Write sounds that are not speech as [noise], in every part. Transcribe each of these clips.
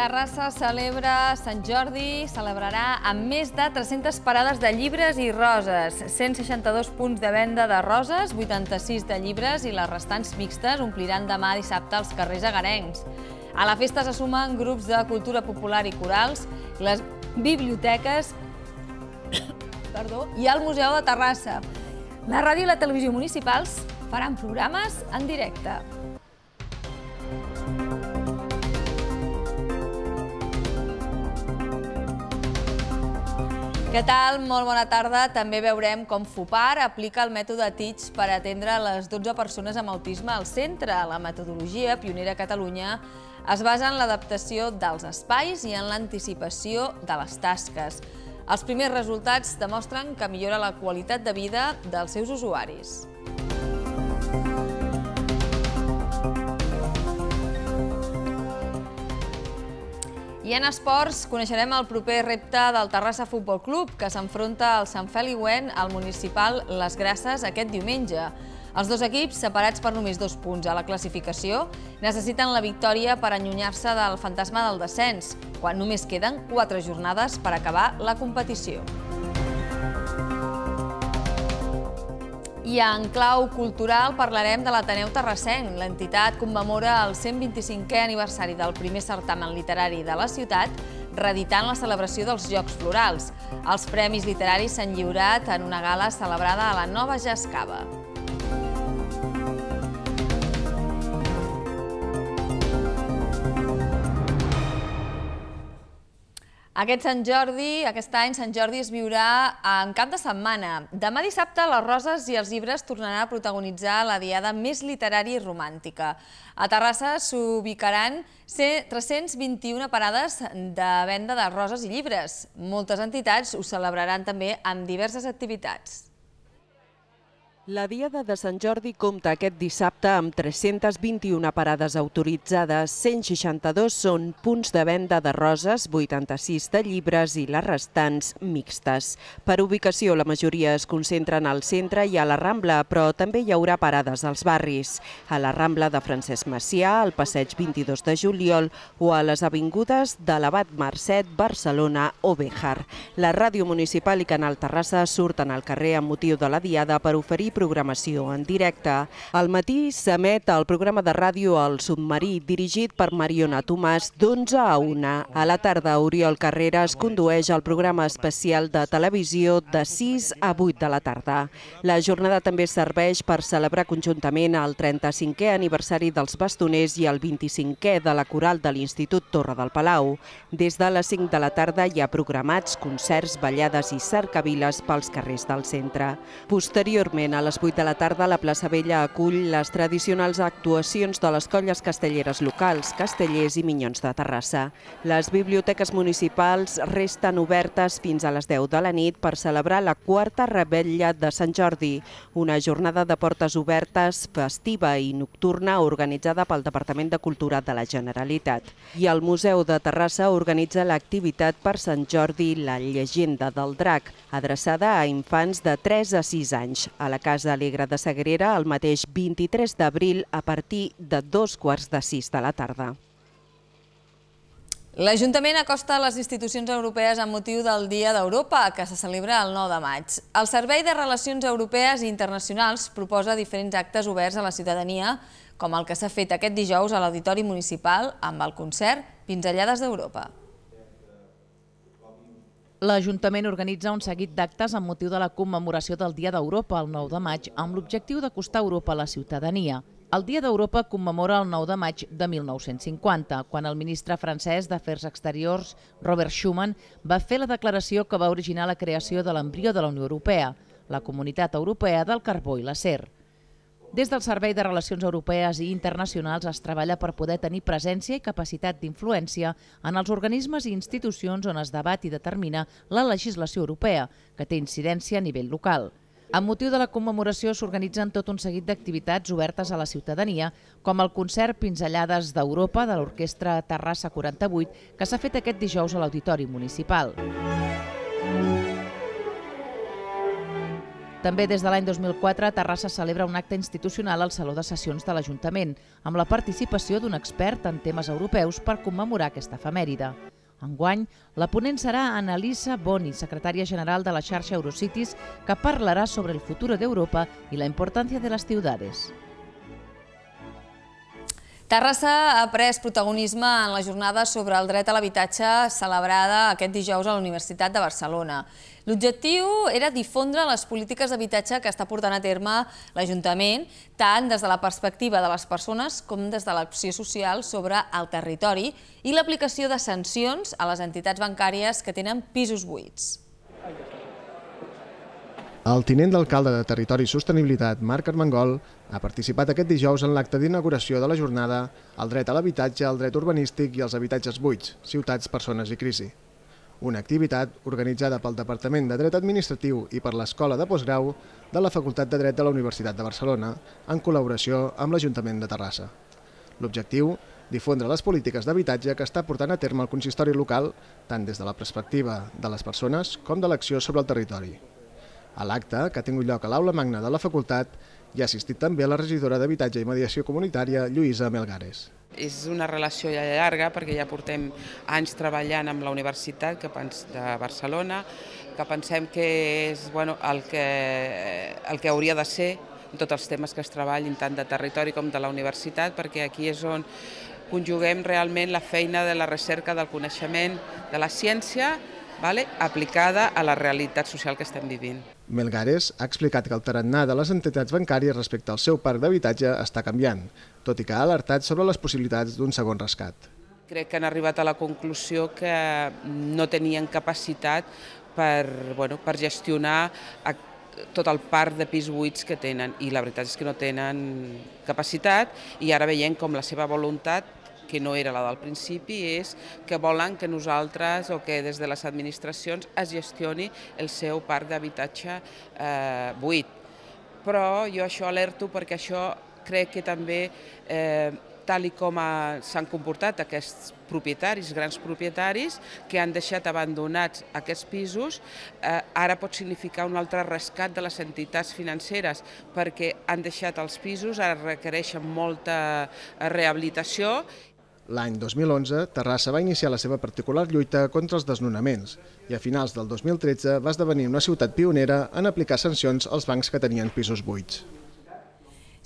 Terrassa celebra Sant Jordi, celebrarà amb més de 300 parades de llibres i roses, 162 punts de venda de roses, 86 de llibres i les restants mixtes ompliran demà dissabte els carrers agarencs. A la festa se sumen grups de cultura popular i corals, les biblioteques [coughs] i el Museu de Terrassa. La ràdio i la televisió municipals faran programes en directe. Què tal? Molt bona tarda. També veurem com FUPAR aplica el mètode TITS per atendre les 12 persones amb autisme al centre. La metodologia, pionera a Catalunya, es basa en l'adaptació dels espais i en l'anticipació de les tasques. Els primers resultats demostren que millora la qualitat de vida dels seus usuaris. I en esports coneixerem el proper repte del Terrassa Futbol Club, que s'enfronta al Sant Feliuent al municipal Les Grasses aquest diumenge. Els dos equips, separats per només dos punts a la classificació, necessiten la victòria per allunyar-se del fantasma del descens, quan només queden quatre jornades per acabar la competició. I en clau cultural parlarem de l'Ateneu Terrassenc. L'entitat commemora el 125è aniversari del primer certamen literari de la ciutat, reeditant la celebració dels Jocs Florals. Els premis literaris s'han lliurat en una gala celebrada a la Nova Jascava. Aquest Sant Jordi, aquest any, Sant Jordi es viurà en cap de setmana. Demà dissabte, les roses i els llibres tornaran a protagonitzar la diada més literària i romàntica. A Terrassa s'ubicaran 321 parades de venda de roses i llibres. Moltes entitats ho celebraran també amb diverses activitats. La Diada de Sant Jordi compta aquest dissabte amb 321 parades autoritzades, 162 són punts de venda de roses, 86 de llibres i les restants mixtes. Per ubicació, la majoria es concentren al centre i a la Rambla, però també hi haurà parades als barris. A la Rambla de Francesc Macià, al passeig 22 de juliol o a les avingudes de l'Abat Mercet, Barcelona o Béjar. La ràdio municipal i Canal Terrassa surten al carrer amb motiu de la Diada per oferir programació en directe. Al matí s'emet el programa de ràdio El Submarí, dirigit per Mariona Tomàs, d'11 a 1. A la tarda, Oriol Carreras condueix el programa especial de televisió de 6 a 8 de la tarda. La jornada també serveix per celebrar conjuntament el 35è aniversari dels bastoners i el 25è de la coral de l'Institut Torre del Palau. Des de les 5 de la tarda hi ha programats concerts, ballades i cercaviles pels carrers del centre. Posteriorment, a les les 8 de la tarda, la plaça Vella acull les tradicionals actuacions de les colles castelleres locals, castellers i minyons de Terrassa. Les biblioteques municipals resten obertes fins a les 10 de la nit per celebrar la quarta rebetlla de Sant Jordi, una jornada de portes obertes festiva i nocturna organitzada pel Departament de Cultura de la Generalitat. I el Museu de Terrassa organitza l'activitat per Sant Jordi La llegenda del drac, adreçada a infants de 3 a 6 anys. A la cas de l'Egra de Sagrera el mateix 23 d'abril a partir de dos quarts de sis de la tarda. L'Ajuntament acosta a les institucions europees amb motiu del Dia d'Europa, que se celebra el 9 de maig. El Servei de Relacions Europees i Internacionals proposa diferents actes oberts a la ciutadania, com el que s'ha fet aquest dijous a l'Auditori Municipal amb el concert Pinzellades d'Europa. L'Ajuntament organitza un seguit d'actes amb motiu de la commemoració del Dia d'Europa el 9 de maig amb l'objectiu d'acostar Europa a la ciutadania. El Dia d'Europa commemora el 9 de maig de 1950, quan el ministre francès d'Afers Exteriors, Robert Schuman, va fer la declaració que va originar la creació de l'embrió de la Unió Europea, la Comunitat Europea del Carbó i l'Acer. Des del Servei de Relacions Europees i Internacionals es treballa per poder tenir presència i capacitat d'influència en els organismes i institucions on es debat i determina la legislació europea, que té incidència a nivell local. Amb motiu de la commemoració s'organitzen tot un seguit d'activitats obertes a la ciutadania, com el concert Pinzellades d'Europa de l'Orquestra Terrassa 48, que s'ha fet aquest dijous a l'Auditori Municipal. Música també des de l'any 2004, Terrassa celebra un acte institucional al Saló de Sessions de l'Ajuntament, amb la participació d'un expert en temes europeus per commemorar aquesta efemèride. Enguany, la ponent serà Annalisa Boni, secretària general de la xarxa Eurocities, que parlarà sobre el futur d'Europa i la importància de les ciutats. Terrassa ha pres protagonisme en la jornada sobre el dret a l'habitatge celebrada aquest dijous a la Universitat de Barcelona. L'objectiu era difondre les polítiques d'habitatge que està portant a terme l'Ajuntament, tant des de la perspectiva de les persones com des de l'acció social sobre el territori i l'aplicació de sancions a les entitats bancàries que tenen pisos buits. El tinent d'alcalde de Territori i Sostenibilitat, Marc Armengol, ha participat aquest dijous en l'acte d'inauguració de la jornada El dret a l'habitatge, el dret urbanístic i els habitatges buits, ciutats, persones i crisi. Una activitat organitzada pel Departament de Dret Administratiu i per l'Escola de Postgrau de la Facultat de Dret de la Universitat de Barcelona, en col·laboració amb l'Ajuntament de Terrassa. L'objectiu difondre les polítiques d'habitatge que està portant a terme el consistori local, tant des de la perspectiva de les persones com de l'acció sobre el territori. A l'acte, que ha tingut lloc a l'aula magna de la facultat, hi ha assistit també la regidora d'Habitatge i Mediació Comunitària, Lluïsa Melgares. És una relació ja llarga perquè ja portem anys treballant amb la Universitat de Barcelona, que pensem que és bueno, el, que, el que hauria de ser en tots els temes que es treballin tant de territori com de la universitat, perquè aquí és on conjuguem realment la feina de la recerca del coneixement de la ciència vale? aplicada a la realitat social que estem vivint. Melgares ha explicat que el tarannà de les entitats bancàries respecte al seu parc d'habitatge està canviant, tot i que ha alertat sobre les possibilitats d'un segon rescat. Crec que han arribat a la conclusió que no tenien capacitat per, bueno, per gestionar tot el parc de pis buits que tenen i la veritat és que no tenen capacitat i ara veiem com la seva voluntat que no era la del principi, és que volen que nosaltres o que des de les administracions es gestioni el seu parc d'habitatge eh, buit. Però jo això alerto perquè això crec que també eh, tal i com s'han comportat aquests propietaris, grans propietaris, que han deixat abandonats aquests pisos, eh, ara pot significar un altre rescat de les entitats financeres, perquè han deixat els pisos, ara requereixen molta eh, rehabilitació L'any 2011, Terrassa va iniciar la seva particular lluita contra els desnonaments i a finals del 2013 va esdevenir una ciutat pionera en aplicar sancions als bancs que tenien pisos buits.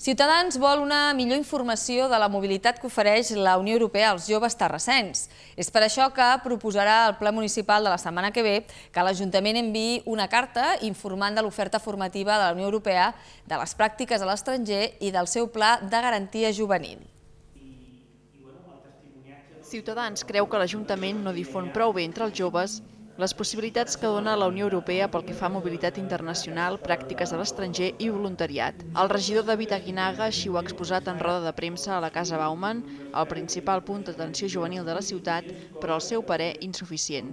Ciutadans vol una millor informació de la mobilitat que ofereix la Unió Europea als joves terrassens. És per això que proposarà al Ple Municipal de la setmana que ve que l'Ajuntament enviï una carta informant de l'oferta formativa de la Unió Europea, de les pràctiques a l'estranger i del seu pla de garantia juvenil. Ciutadans creu que l'Ajuntament no difon prou bé entre els joves les possibilitats que dona la Unió Europea pel que fa a mobilitat internacional, pràctiques a l'estranger i voluntariat. El regidor David Aguinaga així ho ha exposat en roda de premsa a la Casa Bauman, el principal punt d'atenció juvenil de la ciutat, però al seu parer insuficient.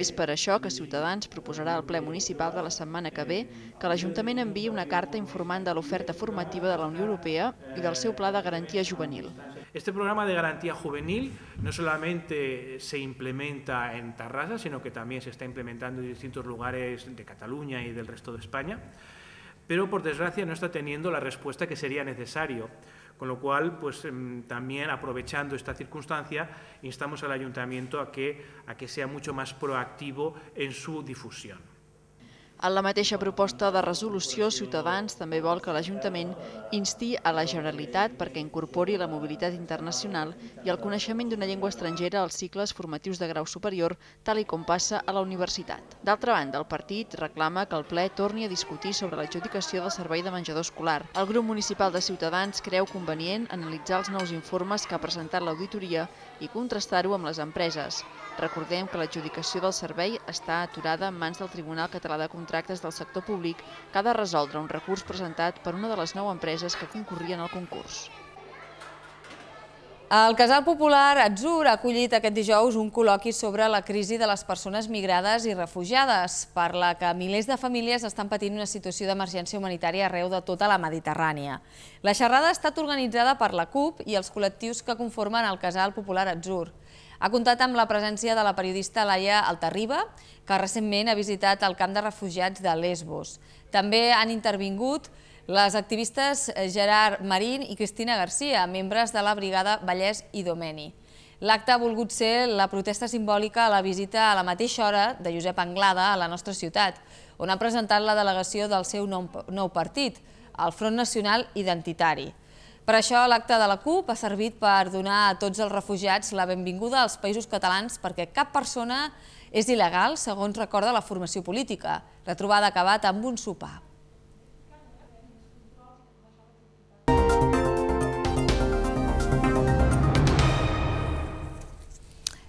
És per això que Ciutadans proposarà al ple municipal de la setmana que ve que l'Ajuntament enviï una carta informant de l'oferta formativa de la Unió Europea i del seu pla de garantia juvenil. Este programa de garantía juvenil no solamente se implementa en Tarrasa, sino que también se está implementando en distintos lugares de Cataluña y del resto de España, pero por desgracia no está teniendo la respuesta que sería necesario. Con lo cual, pues em, también aprovechando esta circunstancia, instamos al ayuntamiento a que sea mucho más proactivo en su difusión. En la mateixa proposta de resolució, Ciutadans també vol que l'Ajuntament insti a la Generalitat perquè incorpori la mobilitat internacional i el coneixement d'una llengua estrangera als cicles formatius de grau superior, tal i com passa a la universitat. D'altra banda, el partit reclama que el ple torni a discutir sobre l'adjudicació del servei de menjador escolar. El grup municipal de Ciutadans creu convenient analitzar els nous informes que ha presentat l'auditoria i contrastar-ho amb les empreses. Recordem que l'adjudicació del servei està aturada en mans del Tribunal Català de Contractes del Sector Públic, que ha de resoldre un recurs presentat per una de les nou empreses que concorrien al concurs. El Casal Popular Atzur ha acollit aquest dijous un col·loqui sobre la crisi de les persones migrades i refugiades, per la que milers de famílies estan patint una situació d'emergència humanitària arreu de tota la Mediterrània. La xerrada ha estat organitzada per la CUP i els col·lectius que conformen el Casal Popular Atzur. Ha comptat amb la presència de la periodista Laia Altarriba, que recentment ha visitat el camp de refugiats de Lesbos. També han intervingut les activistes Gerard Marín i Cristina Garcia, membres de la brigada Vallès i Domeni. L'acte ha volgut ser la protesta simbòlica a la visita a la mateixa hora de Josep Anglada a la nostra ciutat, on ha presentat la delegació del seu nou partit, el Front Nacional Identitari. Per això l'acte de la CUP ha servit per donar a tots els refugiats la benvinguda als països catalans perquè cap persona és il·legal, segons recorda la formació política. La trobada ha acabat amb un sopar.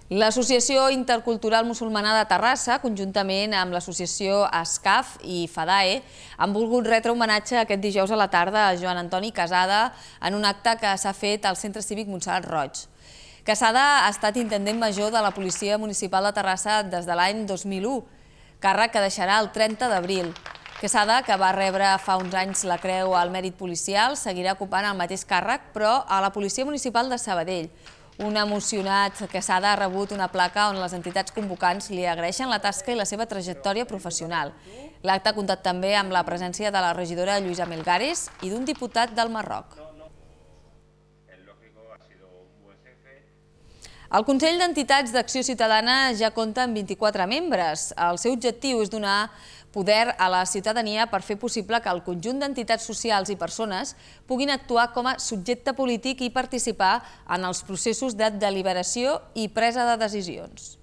L'Associació Intercultural Musulmana de Terrassa, conjuntament amb l'Associació ASCAF i FADAE, han volgut retre homenatge aquest dijous a la tarda a Joan Antoni Casada en un acte que s'ha fet al Centre Cívic Montserrat Roig. Casada ha estat intendent major de la Policia Municipal de Terrassa des de l'any 2001, càrrec que deixarà el 30 d'abril. Quesada, que va rebre fa uns anys la creu al mèrit policial, seguirà ocupant el mateix càrrec, però a la Policia Municipal de Sabadell un emocionat que s'ha de rebut una placa on les entitats convocants li agraeixen la tasca i la seva trajectòria professional. L'acte ha comptat també amb la presència de la regidora Lluïsa Melgaris i d'un diputat del Marroc. El Consell d'Entitats d'Acció Ciutadana ja compta amb 24 membres. El seu objectiu és donar poder a la ciutadania per fer possible que el conjunt d'entitats socials i persones puguin actuar com a subjecte polític i participar en els processos de deliberació i presa de decisions.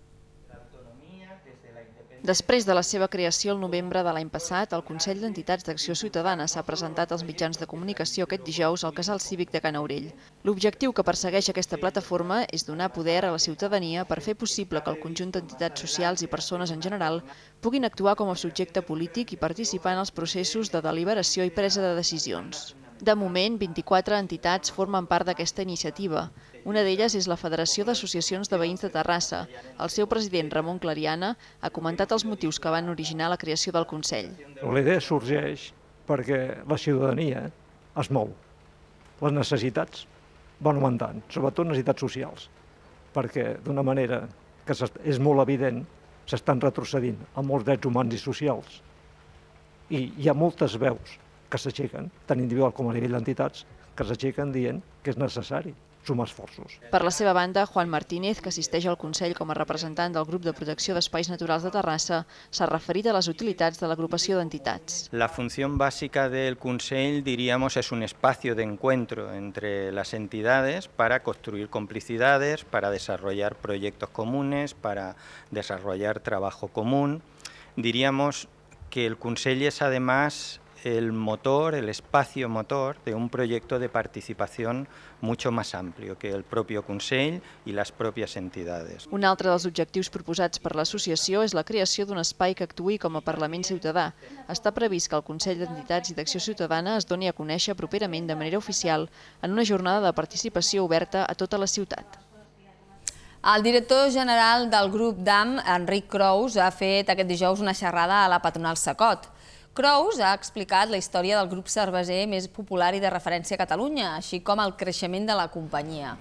Després de la seva creació el novembre de l'any passat, el Consell d'Entitats d'Acció Ciutadana s'ha presentat als mitjans de comunicació aquest dijous al Casal Cívic de Can Aurell. L'objectiu que persegueix aquesta plataforma és donar poder a la ciutadania per fer possible que el conjunt d'entitats socials i persones en general puguin actuar com a subjecte polític i participar en els processos de deliberació i presa de decisions. De moment, 24 entitats formen part d'aquesta iniciativa. Una d'elles és la Federació d'Associacions de Veïns de Terrassa. El seu president, Ramon Clariana, ha comentat els motius que van originar la creació del Consell. La idea sorgeix perquè la ciutadania es mou. Les necessitats van augmentant, sobretot necessitats socials, perquè d'una manera que és molt evident s'estan retrocedint a molts drets humans i socials. I hi ha moltes veus que s'aixequen, tant individual com a nivell d'entitats, que s'aixequen dient que és necessari sumar esforços. Per la seva banda, Juan Martínez, que assisteix al Consell com a representant del grup de protecció d'espais naturals de Terrassa, s'ha referit a les utilitats de l'agrupació d'entitats. La funció bàsica del Consell, diríem, és un espai d'encontre entre entre entitats per a construir a desenvolupar projectes comuns, per a desenvolupar treball comú. Diríem que el Consell a més, el motor, el espacio motor de un proyecto de participación mucho más amplio que el propio Consell i les pròpies entitats. Un altre dels objectius proposats per l'associació és la creació d'un espai que actui com a Parlament Ciutadà. Està previst que el Consell d'Entitats i d'Acció Ciutadana es doni a conèixer properament de manera oficial en una jornada de participació oberta a tota la ciutat. El director general del grup DAM, Enric Crous, ha fet aquest dijous una xerrada a la patronal Sacot. Crous ha explicat la història del grup cerveser més popular i de referència a Catalunya, així com el creixement de la companyia.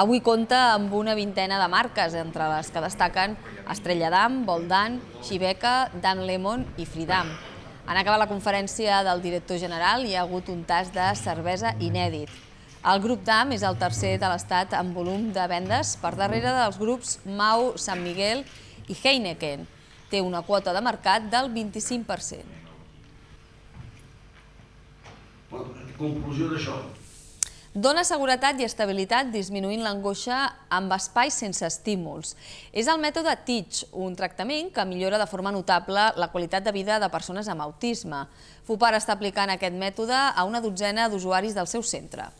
Avui compta amb una vintena de marques, entre les que destaquen Estrella d'Am, Voldan, Xiveca, Dan Lemon i Fridam. En acabar la conferència del director general hi ha hagut un tas de cervesa inèdit. El grup DAM és el tercer de l'Estat en volum de vendes per darrere dels grups Mau, Sant Miguel i Heineken. Té una quota de mercat del 25%. Conclusió d'això. Dóna seguretat i estabilitat disminuint l'angoixa amb espais sense estímuls. És el mètode TITCH, un tractament que millora de forma notable la qualitat de vida de persones amb autisme. FUPAR està aplicant aquest mètode a una dotzena d'usuaris del seu centre.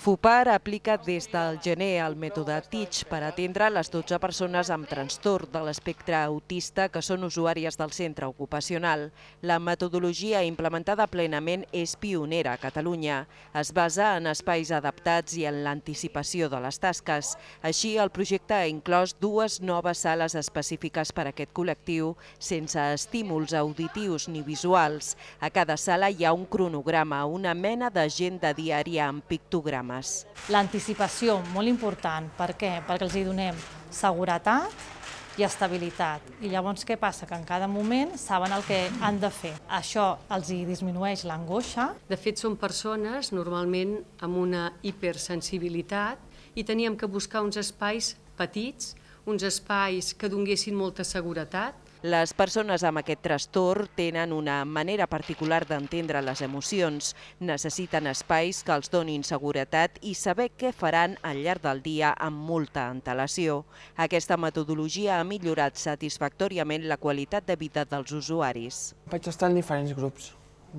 FUPAR aplica des del gener el mètode TEACH per atendre les 12 persones amb trastorn de l'espectre autista que són usuàries del centre ocupacional. La metodologia implementada plenament és pionera a Catalunya. Es basa en espais adaptats i en l'anticipació de les tasques. Així, el projecte ha inclòs dues noves sales específiques per a aquest col·lectiu, sense estímuls auditius ni visuals. A cada sala hi ha un cronograma, una mena d'agenda diària amb pictograma programes. L'anticipació, molt important. Per què? Perquè els hi donem seguretat i estabilitat. I llavors què passa? Que en cada moment saben el que han de fer. Això els hi disminueix l'angoixa. De fet, són persones normalment amb una hipersensibilitat i teníem que buscar uns espais petits, uns espais que donguessin molta seguretat, les persones amb aquest trastorn tenen una manera particular d'entendre les emocions. Necessiten espais que els donin seguretat i saber què faran al llarg del dia amb molta antelació. Aquesta metodologia ha millorat satisfactòriament la qualitat de vida dels usuaris. Vaig estar en diferents grups,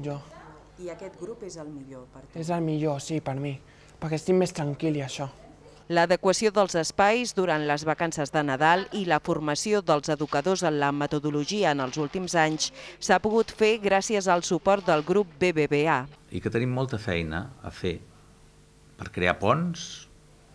jo. I aquest grup és el millor per tu? És el millor, sí, per mi, perquè estic més tranquil i això l'adequació dels espais durant les vacances de Nadal i la formació dels educadors en la metodologia en els últims anys s'ha pogut fer gràcies al suport del grup BBVA. I que tenim molta feina a fer per crear ponts,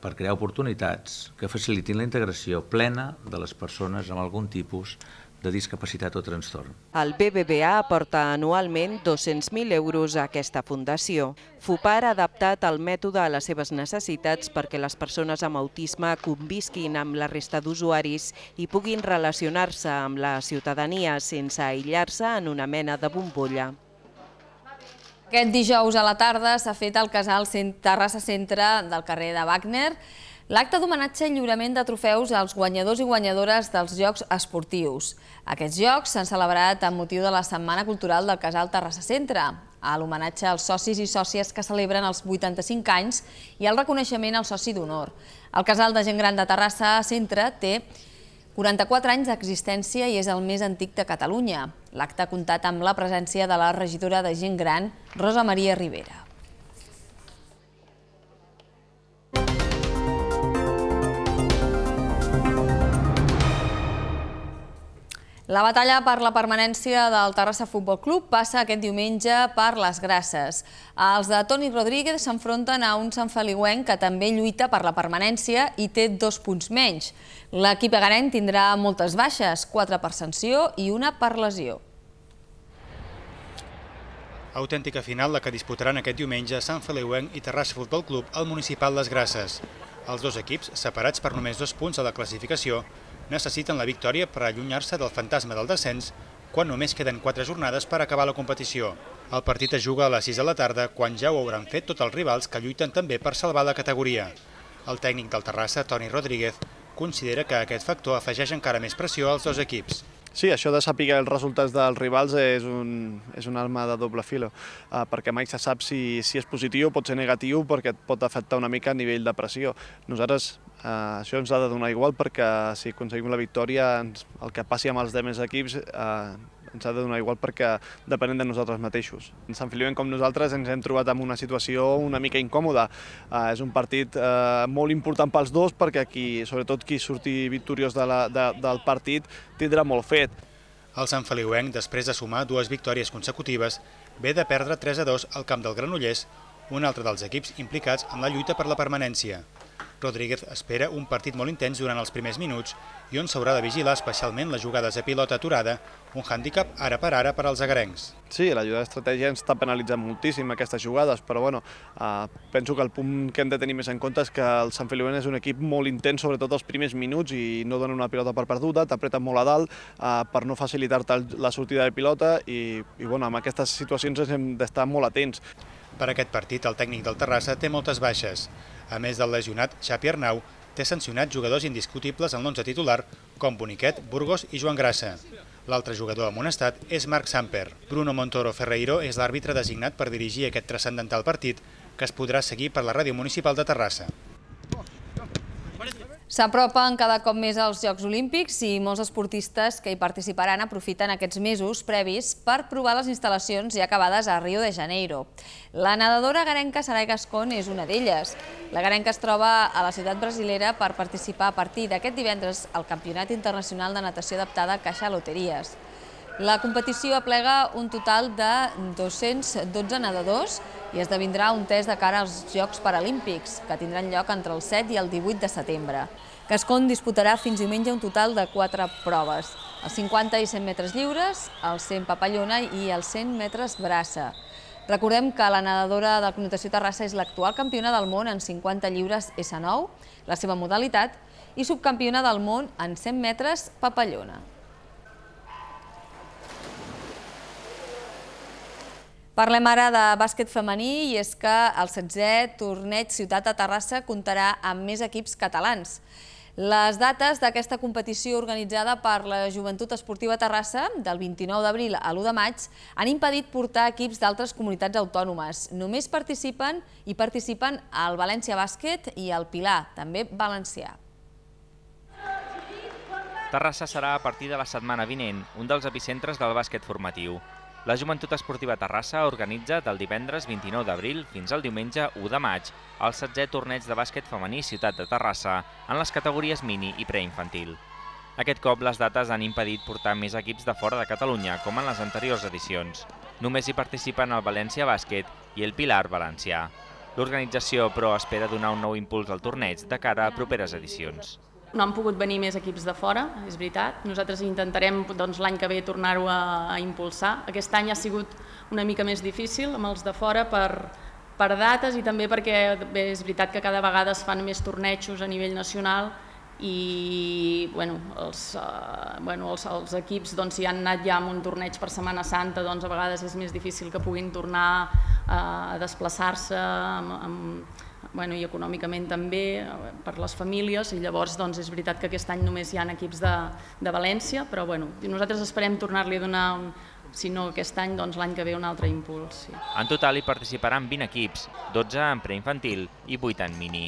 per crear oportunitats que facilitin la integració plena de les persones amb algun tipus de discapacitat o trastorn. El BBVA aporta anualment 200.000 euros a aquesta fundació. FUPAR ha adaptat el mètode a les seves necessitats perquè les persones amb autisme convisquin amb la resta d'usuaris i puguin relacionar-se amb la ciutadania sense aïllar-se en una mena de bombolla. Aquest dijous a la tarda s'ha fet al casal Terrassa Centre del carrer de Wagner, L'acte d'homenatge i lliurament de trofeus als guanyadors i guanyadores dels Jocs Esportius. Aquests Jocs s'han celebrat amb motiu de la Setmana Cultural del Casal Terrassa Centre, a l'homenatge als socis i sòcies que celebren els 85 anys i al reconeixement al soci d'honor. El Casal de Gent Gran de Terrassa Centre té 44 anys d'existència i és el més antic de Catalunya. L'acte ha comptat amb la presència de la regidora de Gent Gran, Rosa Maria Rivera. La batalla per la permanència del Terrassa Futbol Club passa aquest diumenge per les Grasses. Els de Toni Rodríguez s'enfronten a un Sant Feliuenc que també lluita per la permanència i té dos punts menys. L'equip agarent tindrà moltes baixes, quatre per sanció i una per lesió. Autèntica final la que disputaran aquest diumenge Sant Feliuenc i Terrassa Futbol Club al municipal Les Grasses. Els dos equips, separats per només dos punts a la classificació, necessiten la victòria per allunyar-se del fantasma del descens quan només queden 4 jornades per acabar la competició. El partit es juga a les 6 de la tarda, quan ja ho hauran fet tots els rivals que lluiten també per salvar la categoria. El tècnic del Terrassa, Toni Rodríguez, considera que aquest factor afegeix encara més pressió als dos equips. Sí, això de saber els resultats dels rivals és un, és una arma de doble filo, eh, perquè mai se sap si, si és positiu o pot ser negatiu perquè et pot afectar una mica a nivell de pressió. Nosaltres Uh, això ens ha de donar igual perquè si aconseguim la victòria, ens, el que passi amb els demés equips uh, ens ha de donar igual perquè depenem de nosaltres mateixos. En Sant Filiu, com nosaltres, ens hem trobat en una situació una mica incòmoda. Eh, és un partit eh, molt important pels dos perquè aquí, sobretot qui surti victoriós de la, de, del partit tindrà molt fet. El Sant Feliuenc, després de sumar dues victòries consecutives, ve de perdre 3 a 2 al camp del Granollers un altre dels equips implicats en la lluita per la permanència. Rodríguez espera un partit molt intens durant els primers minuts i on s'haurà de vigilar especialment les jugades a pilota aturada, un hàndicap ara per ara per als agarencs. Sí, la jugada d'estratègia ens està penalitzant moltíssim aquestes jugades, però bueno, eh, penso que el punt que hem de tenir més en compte és que el Sant Feliuen és un equip molt intens, sobretot els primers minuts, i no donen una pilota per perduda, t'apreten molt a dalt eh, per no facilitar-te la sortida de pilota i, i bueno, amb aquestes situacions hem d'estar molt atents. Per aquest partit, el tècnic del Terrassa té moltes baixes. A més del lesionat, Xapi Arnau té sancionat jugadors indiscutibles en l'11 titular, com Boniquet, Burgos i Joan Grassa. L'altre jugador amonestat és Marc Samper. Bruno Montoro Ferreiro és l'àrbitre designat per dirigir aquest transcendental partit, que es podrà seguir per la Ràdio Municipal de Terrassa. S'apropen cada cop més als Jocs Olímpics i molts esportistes que hi participaran aprofiten aquests mesos previs per provar les instal·lacions ja acabades a Rio de Janeiro. La nedadora garenca Sarai Gascon és una d'elles. La garenca es troba a la ciutat brasilera per participar a partir d'aquest divendres al Campionat Internacional de Natació Adaptada Caixa Loteries. La competició aplega un total de 212 nedadors i esdevindrà un test de cara als Jocs Paralímpics, que tindran lloc entre el 7 i el 18 de setembre. Cascon disputarà fins diumenge un total de 4 proves, els 50 i 100 metres lliures, els 100 papallona i els 100 metres braça. Recordem que la nedadora de la connotació Terrassa és l'actual campiona del món en 50 lliures S9, la seva modalitat, i subcampiona del món en 100 metres papallona. Parlem ara de bàsquet femení i és que el 16è torneig Ciutat de Terrassa comptarà amb més equips catalans. Les dates d'aquesta competició organitzada per la Joventut Esportiva Terrassa, del 29 d'abril a l'1 de maig, han impedit portar equips d'altres comunitats autònomes. Només participen i participen al València Bàsquet i al Pilar, també valencià. Terrassa serà a partir de la setmana vinent un dels epicentres del bàsquet formatiu. La Joventut Esportiva Terrassa organitza del divendres 29 d'abril fins al diumenge 1 de maig el 16è torneig de bàsquet femení Ciutat de Terrassa en les categories mini i preinfantil. Aquest cop les dates han impedit portar més equips de fora de Catalunya com en les anteriors edicions. Només hi participen el València Bàsquet i el Pilar Valencià. L'organització, però, espera donar un nou impuls al torneig de cara a properes edicions no han pogut venir més equips de fora, és veritat. Nosaltres intentarem doncs, l'any que ve tornar-ho a, a impulsar. Aquest any ha sigut una mica més difícil amb els de fora per, per dates i també perquè bé, és veritat que cada vegada es fan més tornejos a nivell nacional i bueno, els, eh, bueno, els, els equips doncs, si han anat ja amb un torneig per Setmana Santa doncs, a vegades és més difícil que puguin tornar eh, a desplaçar-se amb, amb, bueno, i econòmicament també, eh, per les famílies, i llavors doncs, és veritat que aquest any només hi ha equips de, de València, però bueno, nosaltres esperem tornar-li a donar un, si no aquest any, doncs l'any que ve un altre impuls. Sí. En total hi participaran 20 equips, 12 en preinfantil i 8 en mini.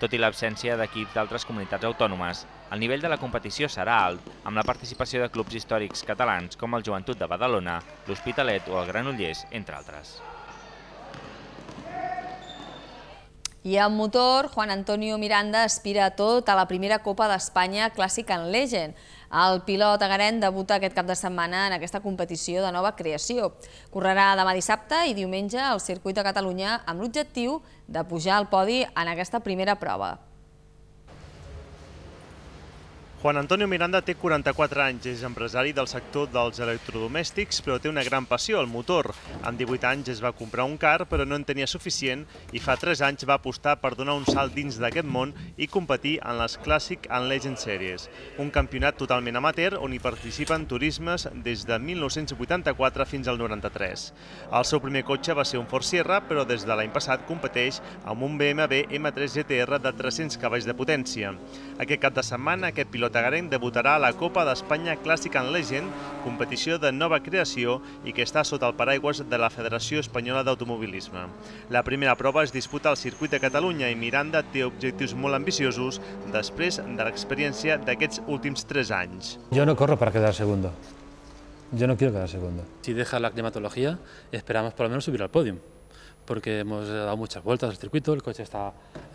Tot i l'absència d'equips d'altres comunitats autònomes, el nivell de la competició serà alt, amb la participació de clubs històrics catalans com el Joventut de Badalona, l'Hospitalet o el Granollers, entre altres. I en motor, Juan Antonio Miranda aspira a tot a la primera Copa d'Espanya clàssica en Legend. El pilot agarent debuta aquest cap de setmana en aquesta competició de nova creació. Correrà demà dissabte i diumenge al circuit de Catalunya amb l'objectiu de pujar al podi en aquesta primera prova. Juan Antonio Miranda té 44 anys, és empresari del sector dels electrodomèstics, però té una gran passió, el motor. Amb 18 anys es va comprar un car, però no en tenia suficient, i fa 3 anys va apostar per donar un salt dins d'aquest món i competir en les Classic and Legend Series, un campionat totalment amateur on hi participen turismes des de 1984 fins al 93. El seu primer cotxe va ser un Ford Sierra, però des de l'any passat competeix amb un BMW M3 GTR e de 300 cavalls de potència. Aquest cap de setmana, aquest pilot Llotagarenc debutarà a la Copa d'Espanya Clàssic en Legend, competició de nova creació i que està sota el paraigües de la Federació Espanyola d'Automobilisme. La primera prova es disputa al circuit de Catalunya i Miranda té objectius molt ambiciosos després de l'experiència d'aquests últims tres anys. Jo no corro per quedar segundo. Jo no quiero quedar segundo. Si deja la climatologia, esperamos por lo menos subir al pòdium porque hemos dado muchas vueltas al circuito, el coche está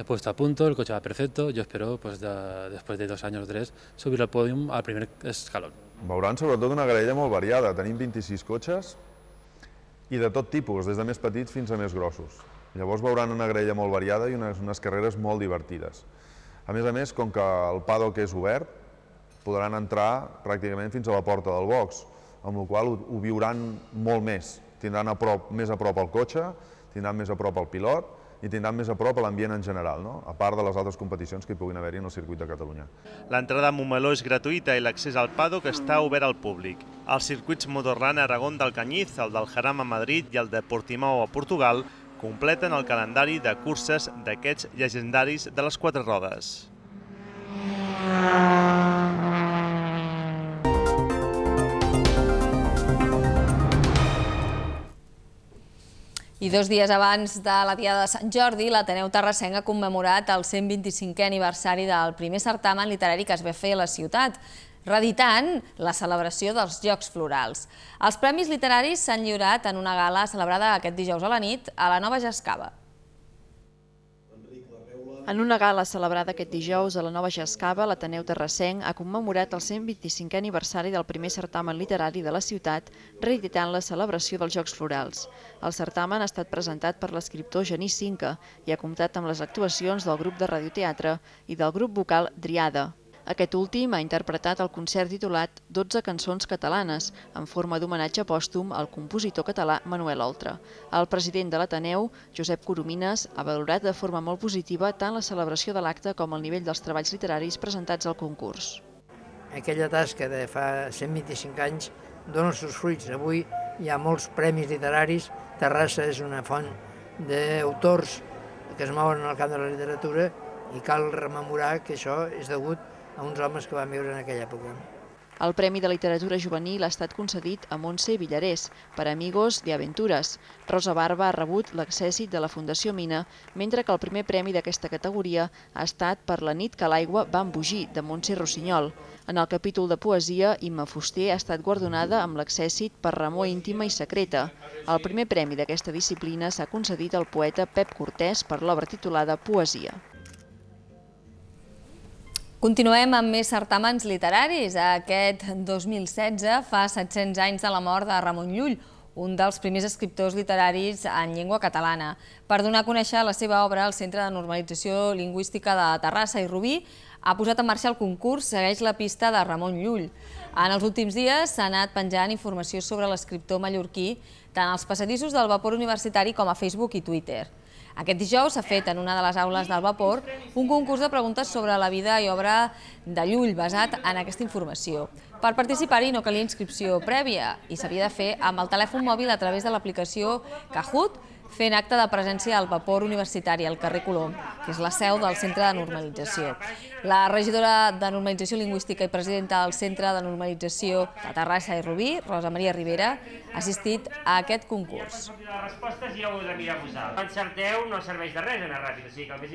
puesto a punto, el coche va perfecto, yo espero pues, de, després de dos anys o tres subir al pòdium al primer escalón. Veuran sobretot una grella molt variada, tenim 26 cotxes i de tot tipus, des de més petits fins a més grossos. Llavors veuran una grella molt variada i unes, unes carreres molt divertides. A més a més, com que el paddock és obert, podran entrar pràcticament fins a la porta del box, amb la qual ho, ho viuran molt més. Tindran a prop, més a prop el cotxe, tindran més a prop el pilot, i tindran més a prop l'ambient en general, no? a part de les altres competicions que hi puguin haver-hi en el circuit de Catalunya. L'entrada a Montmeló és gratuïta i l'accés al paddock està obert al públic. Els circuits Motorrun a Aragón del Canyiz, el del Jaram a Madrid i el de Portimau a Portugal completen el calendari de curses d'aquests llegendaris de les quatre rodes. I dos dies abans de la Diada de Sant Jordi, l'Ateneu Terrassenc ha commemorat el 125è aniversari del primer certamen literari que es va fer a la ciutat, reeditant la celebració dels Jocs Florals. Els premis literaris s'han lliurat en una gala celebrada aquest dijous a la nit a la Nova Jascava. En una gala celebrada aquest dijous a la Nova Jascava, l'Ateneu Terrassenc ha commemorat el 125è aniversari del primer certamen literari de la ciutat, reeditant la celebració dels Jocs Florals. El certamen ha estat presentat per l'escriptor Genís Cinca i ha comptat amb les actuacions del grup de radioteatre i del grup vocal Driada, aquest últim ha interpretat el concert titulat 12 cançons catalanes, en forma d'homenatge pòstum al compositor català Manuel Oltra. El president de l'Ateneu, Josep Coromines, ha valorat de forma molt positiva tant la celebració de l'acte com el nivell dels treballs literaris presentats al concurs. Aquella tasca de fa 125 anys dona els seus fruits. Avui hi ha molts premis literaris, Terrassa és una font d'autors que es mouen en el camp de la literatura i cal rememorar que això és degut a uns homes que van viure en aquella època. El Premi de Literatura Juvenil ha estat concedit a Montse Villarés per Amigos de Aventures. Rosa Barba ha rebut l'accèssit de la Fundació Mina, mentre que el primer premi d'aquesta categoria ha estat per la nit que l'aigua va embogir, de Montse Rossinyol. En el capítol de poesia, Imma Fuster ha estat guardonada amb l'accèssit per Ramó íntima i secreta. El primer premi d'aquesta disciplina s'ha concedit al poeta Pep Cortés per l'obra titulada Poesia. Continuem amb més certamens literaris. Aquest 2016 fa 700 anys de la mort de Ramon Llull, un dels primers escriptors literaris en llengua catalana. Per donar a conèixer la seva obra, el Centre de Normalització Lingüística de Terrassa i Rubí ha posat en marxa el concurs Segueix la pista de Ramon Llull. En els últims dies s'ha anat penjant informació sobre l'escriptor mallorquí tant als passadissos del vapor universitari com a Facebook i Twitter. Aquest dijous s'ha fet en una de les aules del vapor un concurs de preguntes sobre la vida i obra de Llull basat en aquesta informació. Per participar-hi no calia inscripció prèvia i s'havia de fer amb el telèfon mòbil a través de l'aplicació Kahoot, fent acte de presència al vapor universitari al carrer Colom, que és la seu del Centre de Normalització. La regidora de Normalització Lingüística i presidenta del Centre de Normalització de Terrassa i Rubí, Rosa Maria Rivera, ha assistit a aquest concurs. Les respostes ja ho heu de mirar vosaltres. Encerteu no serveix de res anar ràpid, o sigui que el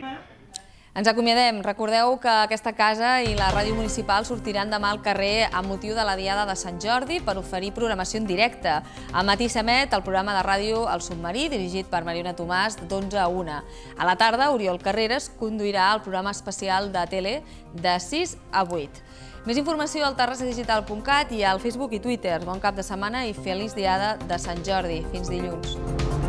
ens acomiadem. Recordeu que aquesta casa i la ràdio municipal sortiran demà al carrer amb motiu de la Diada de Sant Jordi per oferir programació en directe. A matí s'emet el programa de ràdio El Submarí, dirigit per Mariona Tomàs, d'11 a 1. A la tarda, Oriol Carreras conduirà el programa especial de tele de 6 a 8. Més informació al terrassadigital.cat i al Facebook i Twitter. Bon cap de setmana i feliç Diada de Sant Jordi. Fins dilluns.